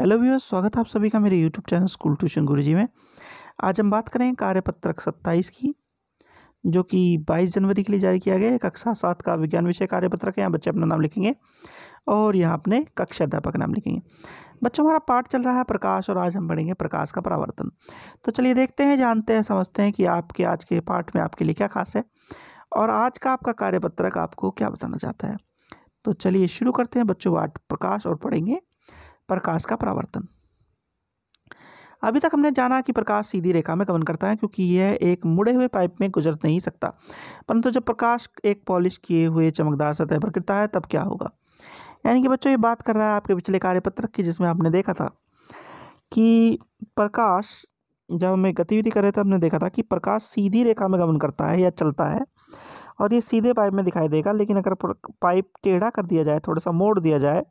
hello viewers स्वागत है आप सभी का मेरे YouTube channel school tuition Guruji में आज हम बात करें कार्यपत्रक सत्ताईस की जो कि बाईस जनवरी के लिए जारी किया गया है कक्षा सात का विज्ञान विषय कार्यपत्रक है यहाँ बच्चे अपना नाम लिखेंगे और यहाँ अपने कक्षा अध्यापक नाम लिखेंगे बच्चों हमारा पाठ चल रहा है प्रकाश और आज हम पढ़ेंगे प्रकाश का परावर्तन तो चलिए देखते हैं जानते हैं समझते हैं कि आपके आज के पाठ में आपके लिए क्या खास है और आज का आपका कार्यपत्रक आपको क्या बताना चाहता है तो चलिए शुरू करते हैं बच्चों पाठ प्रकाश और पढ़ेंगे प्रकाश का प्रावर्तन अभी तक हमने जाना कि प्रकाश सीधी रेखा में गमन करता है क्योंकि यह एक मुड़े हुए पाइप में गुजर नहीं सकता परंतु जब प्रकाश एक पॉलिश किए हुए चमकदार सतह पर गिरता है तब क्या होगा यानी कि बच्चों ये बात कर रहा है आपके पिछले कार्यपत्र की जिसमें आपने देखा था कि प्रकाश जब हमें गतिविधि कर रहे थे हमने देखा था कि प्रकाश सीधी रेखा में गमन करता है या चलता है और ये सीधे पाइप में दिखाई देगा लेकिन अगर पाइप टेढ़ा कर दिया जाए थोड़ा सा मोड़ दिया जाए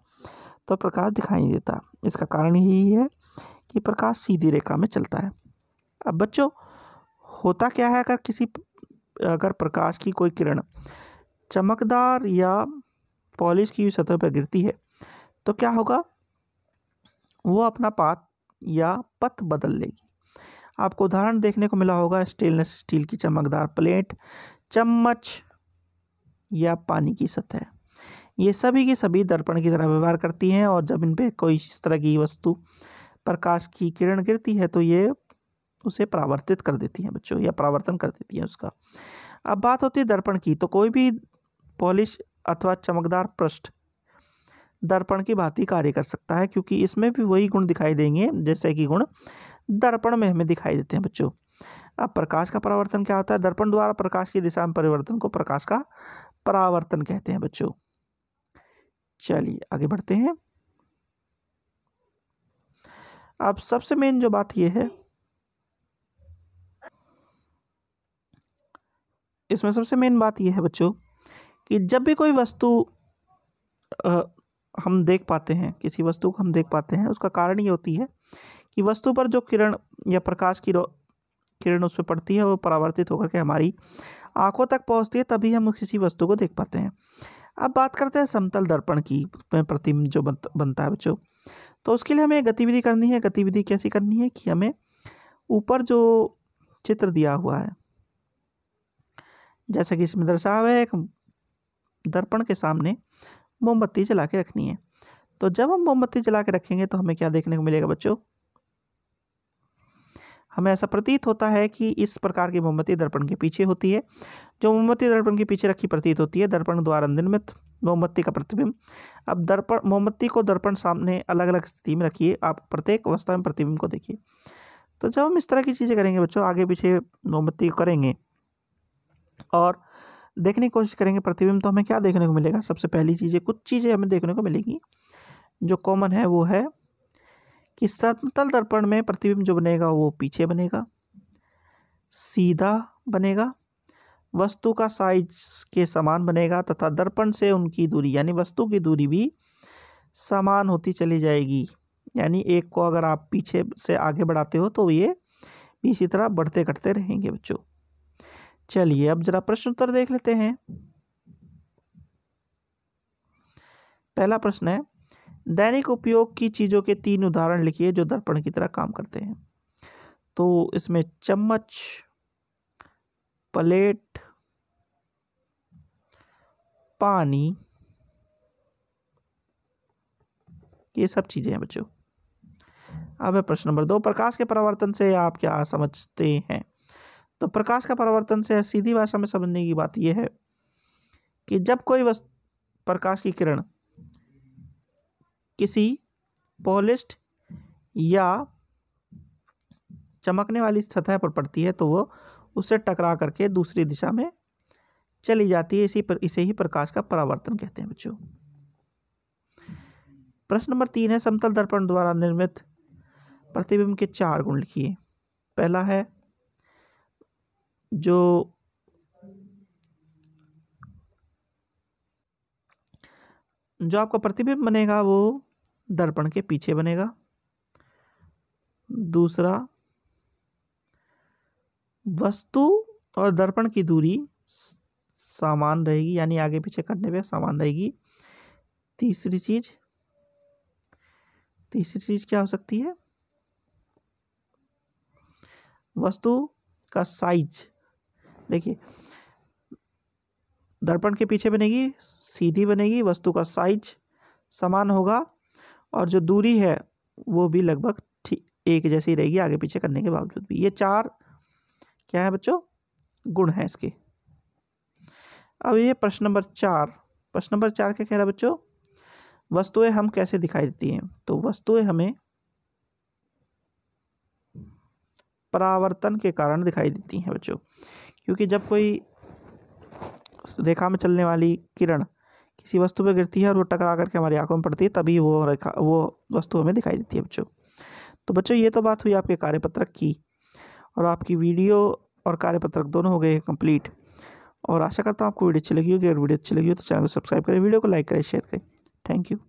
तो प्रकाश दिखाई नहीं देता इसका कारण यही है कि प्रकाश सीधी रेखा में चलता है अब बच्चों होता क्या है अगर किसी अगर प्रकाश की कोई किरण चमकदार या पॉलिश की सतह पर गिरती है तो क्या होगा वो अपना पात या पथ बदल लेगी आपको उदाहरण देखने को मिला होगा स्टेनलेस स्टील की चमकदार प्लेट चम्मच या पानी की सतह ये सभी के सभी दर्पण की तरह व्यवहार करती हैं और जब इन पर कोई इस तरह की वस्तु प्रकाश की किरण गिरती है तो ये उसे परावर्तित कर देती हैं बच्चों या परावर्तन कर देती हैं उसका अब बात होती है दर्पण की तो कोई भी पॉलिश अथवा चमकदार पृष्ठ दर्पण की भांति कार्य कर सकता है क्योंकि इसमें भी वही गुण दिखाई देंगे जैसे कि गुण दर्पण में हमें दिखाई देते हैं बच्चों अब प्रकाश का परावर्तन क्या होता है दर्पण द्वारा प्रकाश की दिशा में परिवर्तन को प्रकाश का परावर्तन कहते हैं बच्चों चलिए आगे बढ़ते हैं अब सबसे मेन जो बात यह है इसमें सबसे मेन बात यह है बच्चों कि जब भी कोई वस्तु आ, हम देख पाते हैं किसी वस्तु को हम देख पाते हैं उसका कारण ये होती है कि वस्तु पर जो किरण या प्रकाश की किरण उस पर पड़ती है वो परावर्तित होकर के हमारी आंखों तक पहुंचती है तभी हम किसी वस्तु को देख पाते हैं अब बात करते हैं समतल दर्पण की प्रतिम जो बनता है बच्चों तो उसके लिए हमें गतिविधि करनी है गतिविधि कैसी करनी है कि हमें ऊपर जो चित्र दिया हुआ है जैसा कि इसमें दर्शा हुआ है एक दर्पण के सामने मोमबत्ती जला के रखनी है तो जब हम मोमबत्ती जला के रखेंगे तो हमें क्या देखने को मिलेगा बच्चों हमें ऐसा प्रतीत होता है कि इस प्रकार की मोमबत्ती दर्पण के पीछे होती है जो मोमबत्ती दर्पण के पीछे रखी प्रतीत होती है दर्पण द्वारा निर्मित मोमबत्ती का प्रतिबिंब अब दर्पण मोमबत्ती को दर्पण सामने अलग अलग स्थिति में रखिए आप प्रत्येक अवस्था में प्रतिबिंब को देखिए तो जब हम इस तरह की चीज़ें करेंगे बच्चों आगे पीछे मोमबत्ती करेंगे और देखने की कोशिश करेंगे प्रतिबिंब तो हमें क्या देखने को मिलेगा सबसे पहली चीज़ें कुछ चीज़ें हमें देखने को मिलेगी जो कॉमन है वो है कि समतल दर्पण में प्रतिबिंब जो बनेगा वो पीछे बनेगा सीधा बनेगा वस्तु का साइज के समान बनेगा तथा दर्पण से उनकी दूरी यानी वस्तु की दूरी भी समान होती चली जाएगी यानी एक को अगर आप पीछे से आगे बढ़ाते हो तो ये भी इसी तरह बढ़ते घटते रहेंगे बच्चों चलिए अब जरा प्रश्न उत्तर देख लेते हैं पहला प्रश्न है दैनिक उपयोग की चीज़ों के तीन उदाहरण लिखिए जो दर्पण की तरह काम करते हैं तो इसमें चम्मच प्लेट पानी ये सब चीज़ें हैं बच्चों अब है प्रश्न नंबर दो प्रकाश के परावर्तन से आप क्या समझते हैं तो प्रकाश का परावर्तन से सीधी भाषा में समझने की बात यह है कि जब कोई वस्तु प्रकाश की किरण किसी पॉलिस्ट या चमकने वाली सतह पर पड़ती है तो वो उससे टकरा करके दूसरी दिशा में चली जाती है इसी पर इसे ही प्रकाश का परावर्तन कहते हैं बच्चों प्रश्न नंबर तीन है समतल दर्पण द्वारा निर्मित प्रतिबिंब के चार गुण लिखिए पहला है जो जो आपका प्रतिबिंब बनेगा वो दर्पण के पीछे बनेगा दूसरा वस्तु और दर्पण की दूरी समान रहेगी यानी आगे पीछे करने पे समान रहेगी तीसरी चीज तीसरी चीज क्या हो सकती है वस्तु का साइज देखिए दर्पण के पीछे बनेगी सीधी बनेगी वस्तु का साइज समान होगा और जो दूरी है वो भी लगभग ठीक एक जैसी रहेगी आगे पीछे करने के बावजूद भी ये चार क्या है बच्चों गुण हैं इसके अब ये प्रश्न नंबर चार प्रश्न नंबर चार क्या कह रहा है बच्चों वस्तुएं हम कैसे दिखाई देती हैं तो वस्तुएं हमें परावर्तन के कारण दिखाई देती हैं बच्चों क्योंकि जब कोई रेखा में चलने वाली किरण किसी वस्तु पर गिरती है और वो टकरा करके हमारी आंखों में पड़ती है तभी वो रेखा वो वस्तु हमें दिखाई देती है बच्चों तो बच्चों ये तो बात हुई आपके कार्यपत्रक की और आपकी वीडियो और कार्यपत्रक दोनों हो गए कंप्लीट और आशा करता हूँ आपको वीडियो अच्छी लगी होगी अगर वीडियो अच्छी लगी हो तो चैनल को सब्सक्राइब करें वीडियो को लाइक करें शेयर करें थैंक यू